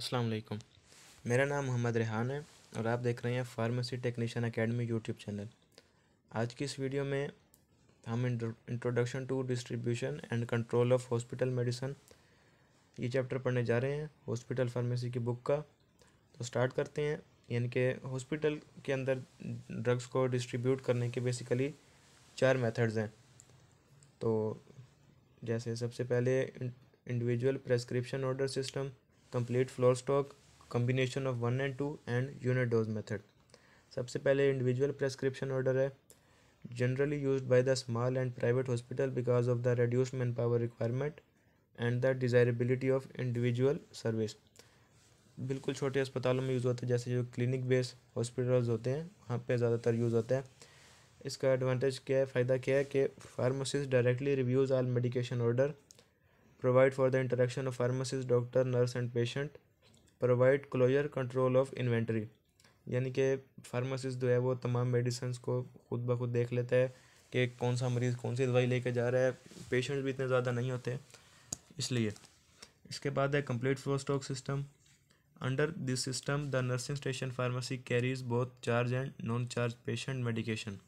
अस्सलाम वालेकुम मेरा नाम मोहम्मद रेहान है और आप देख रहे हैं pharmacy technician academy YouTube channel आज की इस वीडियो में हम introduction to distribution and control of hospital medicine ये चैप्टर पढ़ने जा रहे हैं हॉस्पिटल फार्मेसी की बुक का तो स्टार्ट करते हैं यानी कि हॉस्पिटल के अंदर ड्रग्स को डिस्ट्रीब्यूट करने के बेसिकली चार मेथड्स हैं तो जैसे सबसे पहले individual prescription order system complete floor stock combination of one and two and unit dose method सबसे पहले इंडिविजुअल प्रेस्क्रिप्शन ऑर्डर है generally use by the small and private hospital because of the the man power requirement and the desirability of individual service बिल्कुल छोटे अस्पतालों में use होता है जैसे जो क्लिनिक बेस हॉस्पिटल्स होते हैं वहाँ पे ज़्यादातर यूज़ होता है इसका एडवांटेज क्या है फ़ायदा क्या है कि pharmacist directly reviews all medication order provide for the interaction of pharmacist doctor nurse and patient provide closure control of inventory यानी कि फार्मासिस्ट जो है वो तमाम मेडिसन्स को खुद ब खुद देख लेता है कि कौन सा मरीज़ कौन सी दवाई लेके जा रहा है पेशेंट भी इतने ज़्यादा नहीं होते इसलिए इसके बाद है complete flow stock system under this system the nursing station pharmacy carries both charge and non charge patient medication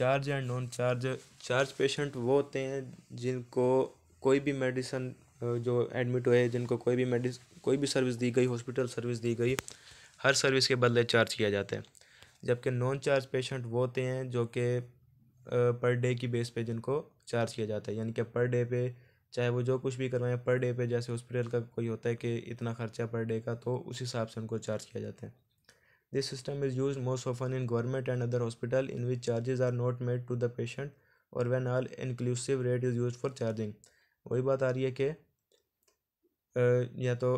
charge and non charge charge patient वो होते हैं जिनको कोई भी मेडिसन जो एडमिट हुए जिनको कोई भी मेडिस कोई भी सर्विस दी गई हॉस्पिटल सर्विस दी गई हर सर्विस के बदले चार्ज किया जाता है जबकि नॉन चार्ज पेशेंट वो होते हैं जो कि पर डे की बेस पे जिनको चार्ज किया जाता है यानी कि पर डे पे चाहे वो जो कुछ भी करवाएं पर डे पे जैसे हॉस्पिटल का कोई होता है कि इतना खर्चा पर डे का तो उस हिसाब से उनको चार्ज किया जाता है This system is used most often in government and other hospital in which charges are not made to the patient or when all inclusive rate is used for charging. वही बात आ रही है कि या तो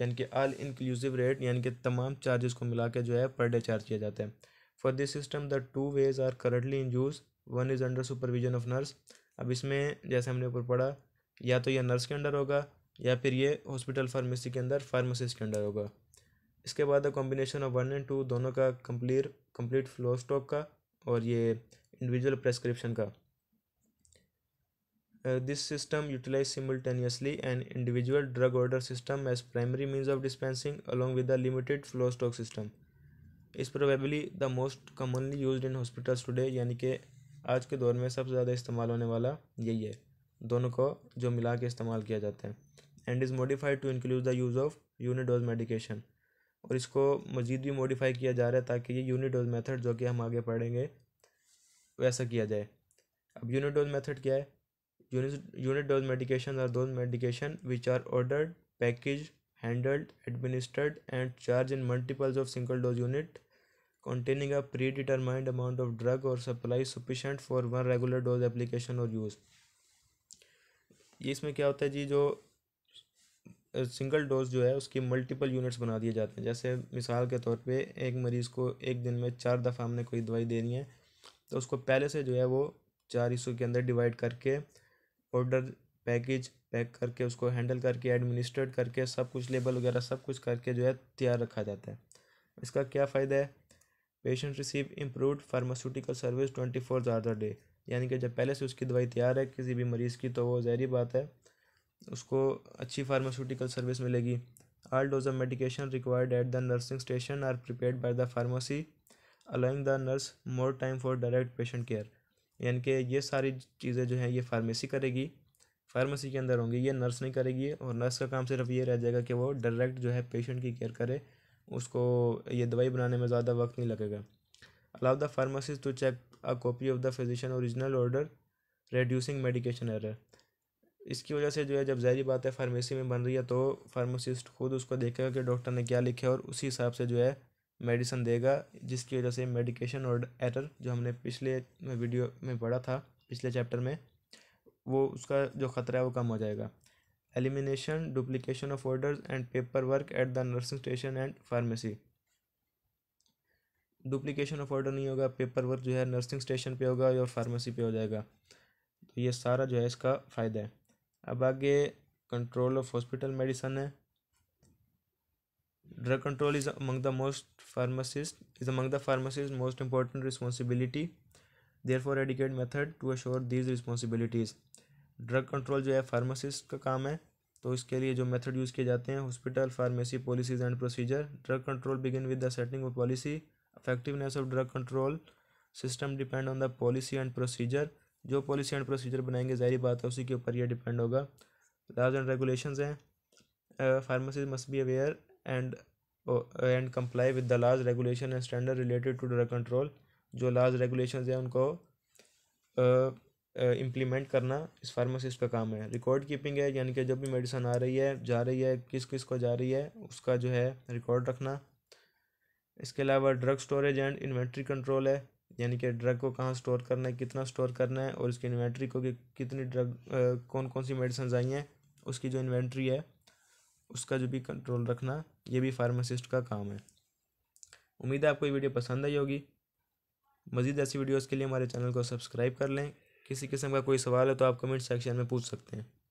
यानी कि ऑल इंक्लूसिव रेट यानी कि तमाम चार्जेस को मिला के जो है पर डे चार्ज किया जाता है for this system the two ways are currently in use one is under supervision of nurse अब इसमें जैसे हमने ऊपर पढ़ा या तो यह नर्स के अंडर होगा या फिर ये हॉस्पिटल फार्मेसी के अंदर फार्मासिस्ट के अंडर होगा इसके बाद the combination of one and two दोनों का कम्प्लीट कम्प्लीट फ्लो स्टॉक का और ये इंडिविजुअल प्रेस्क्रिप्शन का this system utilize simultaneously an individual drug order system as primary means of dispensing along with the limited flow stock system is probably the most commonly use in hospitals today यानी कि आज के दौर में सबसे ज़्यादा इस्तेमाल होने वाला यही है दोनों को जो मिला के इस्तेमाल किया जाता है and is modified to include the use of unit dose medication और इसको मज़ीद भी मॉडिफाई किया जा रहा है ताकि ये यूनिट डोज मेथड जो कि हम आगे पढ़ेंगे वैसा किया जाए अब यूनिट डोज मेथड क्या है यूनिट डोज मेडिकेशन और dose medication which are ordered package handled administered and charge in multiples of single dose unit containing a predetermined amount of drug और supply sufficient for one regular dose application और use इसमें क्या होता है जी जो single dose जो है उसकी मल्टीपल यूनिट्स बना दिए जाते हैं जैसे मिसाल के तौर पे एक मरीज़ को एक दिन में चार दफ़ा हमने कोई दवाई देनी है तो उसको पहले से जो है वो चार हिस्सों के अंदर डिवाइड करके ऑर्डर पैकेज पैक करके उसको हैंडल करके एडमिनिस्ट्रेट करके सब कुछ लेबल वगैरह सब कुछ करके जो है तैयार रखा जाता है इसका क्या फ़ायदा है patient receive improved pharmaceutical service twenty four hour day यानी कि जब पहले से उसकी दवाई तैयार है किसी भी मरीज़ की तो वो जहरी बात है उसको अच्छी फार्मास्यूटिकल सर्विस मिलेगी all dose of medication required at the nursing station are prepared by the pharmacy allowing the nurse more time for direct patient care यानी कि ये सारी चीज़ें जो हैं ये फार्मेसी करेगी फार्मेसी के अंदर होंगी ये नर्स नहीं करेगी और नर्स का काम सिर्फ ये रह जाएगा कि वो डायरेक्ट जो है पेशेंट की केयर करे उसको ये दवाई बनाने में ज़्यादा वक्त नहीं लगेगा allow the pharmacist to check a copy of the physician original order reducing medication error इसकी वजह से जो है जब जहरी बात है फार्मेसी में बन रही है तो फार्मासिस्ट खुद उसको देखेगा कि डॉक्टर ने क्या लिखा है और उसी हिसाब से जो है मेडिसन देगा जिसकी वजह से मेडिकेशन और एरर जो हमने पिछले वीडियो में पढ़ा था पिछले चैप्टर में वो उसका जो ख़तरा है वो कम हो जाएगा elimination duplication of order and paper work at the nursing station and pharmacy duplication of order नहीं होगा पेपर वर्क जो है नर्सिंग स्टेशन पे होगा और फार्मेसी पे हो जाएगा तो ये सारा जो है इसका फ़ायदा है अब आगे कंट्रोल ऑफ हॉस्पिटल मेडिसन है drug control is among the most pharmacist is among the pharmacist most important responsibility therefore adequate method to assure these responsibilities drug control जो है फार्मासिस्ट का काम है तो इसके लिए जो मेथड यूज़ किए जाते हैं hospital pharmacy policies and procedure drug control begin with the setting of policy effectiveness of drug control system depend on the policy and procedure जो पॉलिसी एंड प्रोसीजर बनाएंगे जाहिर बात है उसी के ऊपर यह डिपेंड होगा लाज एंड रेगुलेशंस हैं pharmacies must be aware and and comply with the laws regulation and standard related to drug control जो लाज रेगुलेशन हैं उनको इम्प्लीमेंट uh, uh, करना इस फार्मासिस्ट का काम है रिकॉर्ड कीपिंग है यानी कि जब भी मेडिसन आ रही है जा रही है किस किस को जा रही है उसका जो है रिकॉर्ड रखना इसके अलावा drug storage and inventory control है यानी कि ड्रग को कहाँ स्टोर करना है कितना स्टोर करना है और इसकी इन्वेंट्री को कि कितनी ड्रग कौन कौन सी मेडिसन आई हैं उसकी जो इन्वेंट्री है उसका जो भी कंट्रोल रखना ये भी फार्मासिस्ट का काम है उम्मीद है आपको ये वीडियो पसंद आई होगी मज़ीद ऐसी वीडियोज़ के लिए हमारे चैनल को सब्सक्राइब कर लें किसी किस्म का कोई सवाल है तो आप कमेंट सेक्शन में पूछ सकते हैं